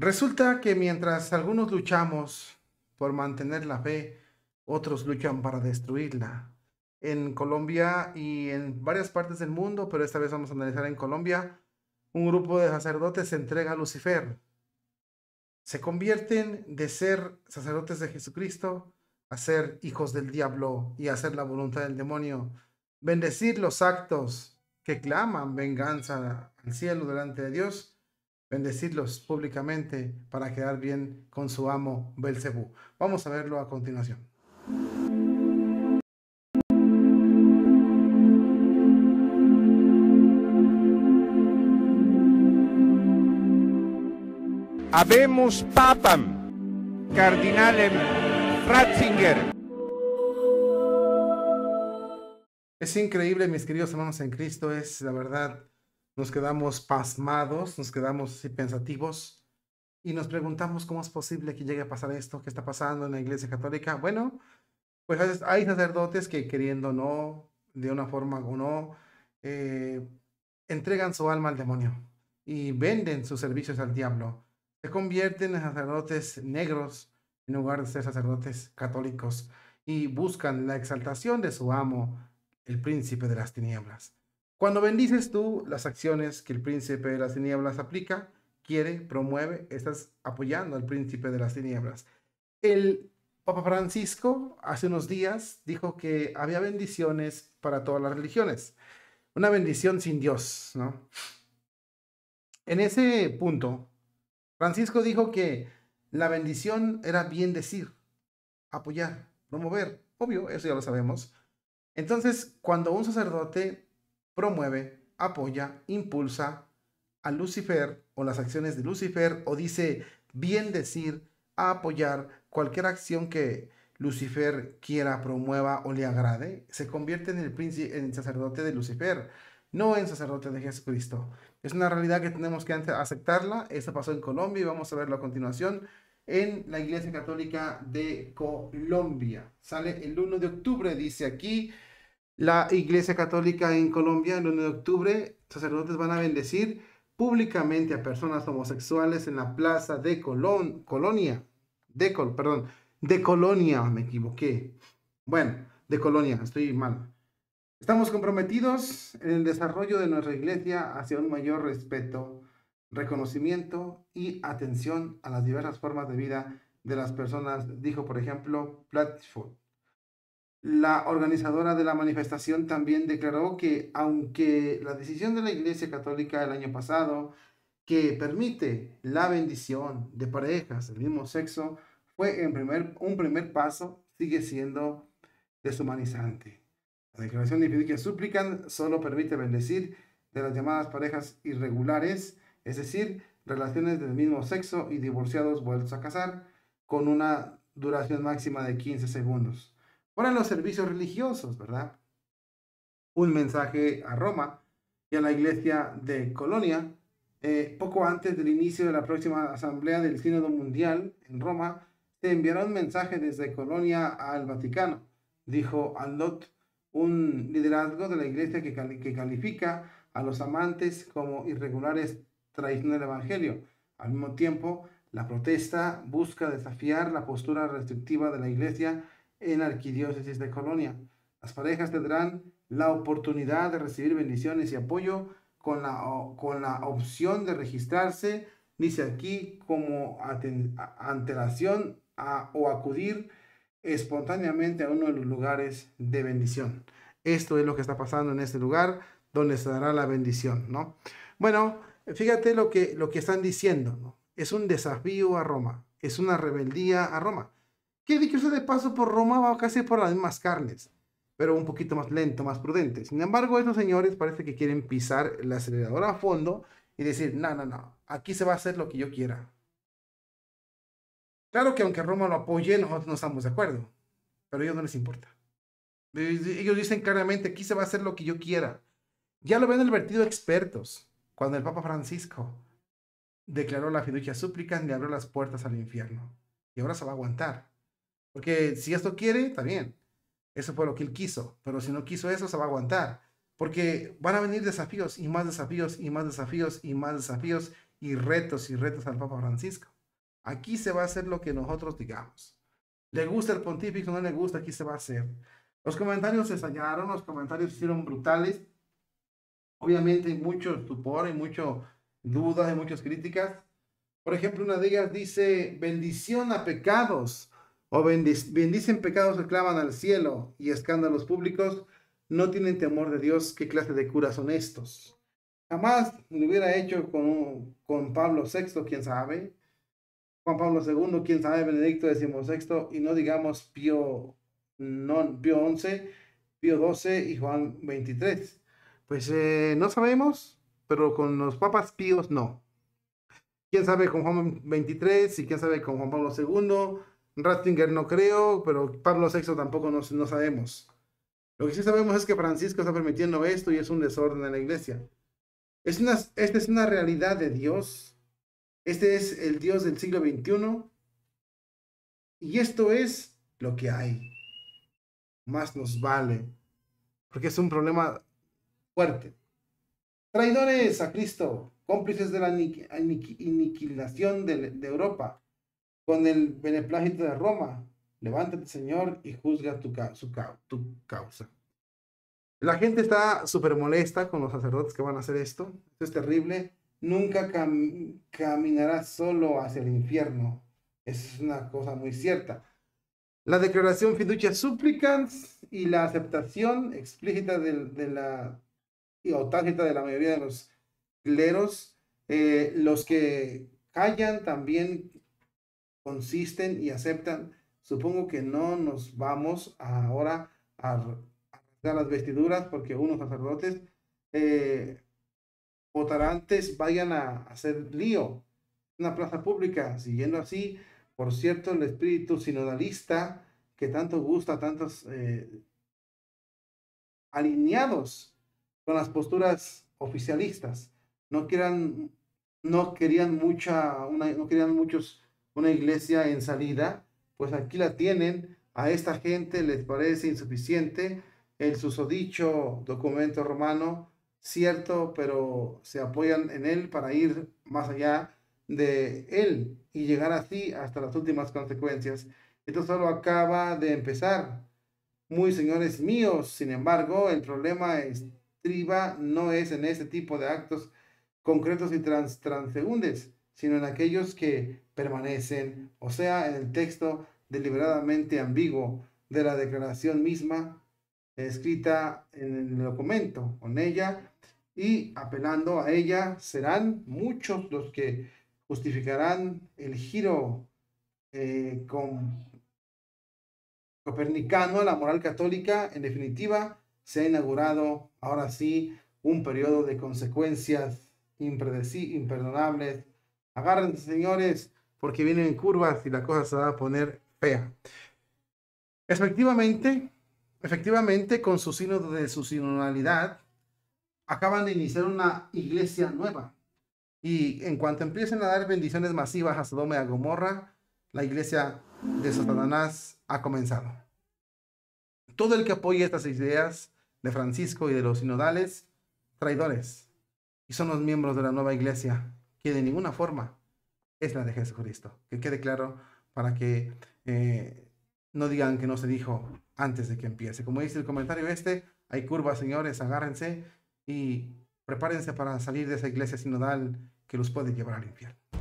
Resulta que mientras algunos luchamos por mantener la fe, otros luchan para destruirla. En Colombia y en varias partes del mundo, pero esta vez vamos a analizar en Colombia, un grupo de sacerdotes se entrega a Lucifer. Se convierten de ser sacerdotes de Jesucristo a ser hijos del diablo y a hacer la voluntad del demonio. Bendecir los actos que claman venganza al cielo delante de Dios bendecirlos públicamente para quedar bien con su amo Belcebú. Vamos a verlo a continuación. Habemos Papam, Cardinalem Ratzinger. Es increíble, mis queridos hermanos en Cristo, es la verdad nos quedamos pasmados, nos quedamos pensativos y nos preguntamos cómo es posible que llegue a pasar esto, qué está pasando en la iglesia católica. Bueno, pues hay sacerdotes que queriendo no, de una forma o no, eh, entregan su alma al demonio y venden sus servicios al diablo. Se convierten en sacerdotes negros en lugar de ser sacerdotes católicos y buscan la exaltación de su amo, el príncipe de las tinieblas. Cuando bendices tú las acciones que el príncipe de las tinieblas aplica, quiere, promueve, estás apoyando al príncipe de las tinieblas. El Papa Francisco hace unos días dijo que había bendiciones para todas las religiones. Una bendición sin Dios, ¿no? En ese punto, Francisco dijo que la bendición era bien decir, apoyar, promover. Obvio, eso ya lo sabemos. Entonces, cuando un sacerdote promueve, apoya, impulsa a Lucifer o las acciones de Lucifer o dice bien decir, a apoyar cualquier acción que Lucifer quiera, promueva o le agrade, se convierte en el, en sacerdote de Lucifer, no en sacerdote de Jesucristo. Es una realidad que tenemos que aceptarla. Esto pasó en Colombia y vamos a verlo a continuación en la Iglesia Católica de Colombia. Sale el 1 de octubre, dice aquí la Iglesia Católica en Colombia el 1 de octubre, sacerdotes van a bendecir públicamente a personas homosexuales en la plaza de Colón, Colonia, de Col, perdón, de Colonia, ah, me equivoqué. Bueno, de Colonia, estoy mal. Estamos comprometidos en el desarrollo de nuestra iglesia hacia un mayor respeto, reconocimiento y atención a las diversas formas de vida de las personas, dijo por ejemplo Platford. La organizadora de la manifestación también declaró que aunque la decisión de la Iglesia Católica el año pasado que permite la bendición de parejas del mismo sexo fue un primer paso, sigue siendo deshumanizante. La declaración de que suplican solo permite bendecir de las llamadas parejas irregulares, es decir, relaciones del mismo sexo y divorciados vueltos a casar, con una duración máxima de 15 segundos para los servicios religiosos, ¿verdad? Un mensaje a Roma y a la iglesia de Colonia, eh, poco antes del inicio de la próxima asamblea del Sínodo Mundial en Roma, se enviará un mensaje desde Colonia al Vaticano, dijo Alot, un liderazgo de la iglesia que, califica a los amantes como irregulares traición del Evangelio. Al mismo tiempo, la protesta busca desafiar la postura restrictiva de la iglesia en Arquidiócesis de Colonia. Las parejas tendrán la oportunidad de recibir bendiciones y apoyo con la, con la opción de registrarse, dice aquí, como antelación o acudir espontáneamente a uno de los lugares de bendición. Esto es lo que está pasando en este lugar donde se dará la bendición, ¿no? Bueno, fíjate lo que, lo que están diciendo, Es un desafío a Roma, es una rebeldía a Roma que dicho de paso por pues, Roma va casi por las mismas carnes, pero un poquito más lento, más prudente. Sin embargo, estos señores parece que quieren pisar el acelerador a fondo y decir, no, no, no, aquí se va a hacer lo que yo quiera. Claro que aunque Roma lo apoye, nosotros no estamos de acuerdo, pero a ellos no les importa. Ellos dicen claramente, aquí se va a hacer lo que yo quiera. Ya lo ven advertido expertos cuando el Papa Francisco declaró la fiducia súplica y le abrió las puertas al infierno. Y ahora se va a aguantar. Porque si esto quiere, está bien. Eso fue lo que él quiso. Pero si no quiso eso, se va a aguantar. Porque van a venir desafíos y más desafíos y más desafíos y más desafíos y retos y retos al Papa Francisco. Aquí se va a hacer lo que nosotros digamos. Le gusta el pontífice, no le gusta, aquí se va a hacer. Los comentarios se sañaron, los comentarios se hicieron brutales. Obviamente hay mucho estupor, hay mucho dudas, hay muchas críticas. Por ejemplo, una de ellas dice, bendición a pecados, o bendicen pecados que clavan al cielo y escándalos públicos, no tienen temor de Dios, ¿qué clase de curas son estos? Jamás lo hubiera hecho con, con Pablo VI, quién sabe, Juan Pablo II, quién sabe, Benedicto XVI, y no digamos Pío, XI, Pío XII y Juan XXIII. Pues eh, no sabemos, pero con los papas píos no. Quién sabe con Juan XXIII y quién sabe con Juan Pablo II Rattinger no creo, pero Pablo VI tampoco no, sabemos. Lo que sí sabemos es que Francisco está permitiendo esto y es un desorden en la iglesia. esta es una realidad de Dios. Este es el Dios del siglo XXI. Y esto es lo que hay. Más nos vale. Porque es un problema fuerte. Traidores a Cristo, cómplices de la aniquilación de Europa con el beneplácito de Roma. Levántate, Señor, y juzga tu, tu causa. La gente está súper molesta con los sacerdotes que van a hacer esto. es terrible. Nunca caminará caminarás solo hacia el infierno. Es una cosa muy cierta. La declaración fiducia supplicans y la aceptación explícita de, la y o de la mayoría de los cleros, eh, los que callan también consisten y aceptan. Supongo que no nos vamos ahora a dar las vestiduras porque unos sacerdotes eh, votarantes vayan a hacer lío en una plaza pública, siguiendo así, por cierto, el espíritu sinodalista que tanto gusta tantos eh, alineados con las posturas oficialistas. No querían, no querían mucha, una, no querían muchos una iglesia en salida, pues aquí la tienen, a esta gente les parece insuficiente el susodicho documento romano, cierto, pero se apoyan en él para ir más allá de él y llegar así hasta las últimas consecuencias. Esto solo acaba de empezar. Muy señores míos, sin embargo, el problema estriba no es en este tipo de actos concretos y trans sino en aquellos que permanecen, o sea, en el texto deliberadamente ambiguo de la declaración misma escrita en el documento, con ella, y apelando a ella, serán muchos los que justificarán el giro eh, con copernicano a la moral católica. En definitiva, se ha inaugurado ahora sí un periodo de consecuencias imperdonables Agárrense, señores, porque vienen en curvas y la cosa se va a poner fea. Efectivamente, efectivamente, con su sínodo de su sinodalidad, acaban de iniciar una iglesia nueva. Y en cuanto empiecen a dar bendiciones masivas a Sodoma y a Gomorra, la iglesia de Satanás ha comenzado. Todo el que apoye estas ideas de Francisco y de los sinodales, traidores, y son los miembros de la nueva iglesia que de ninguna forma es la de Jesucristo. Que quede claro para que eh, no digan que no se dijo antes de que empiece. Como dice el comentario este, hay curvas, señores, agárrense y prepárense para salir de esa iglesia sinodal que los puede llevar al infierno.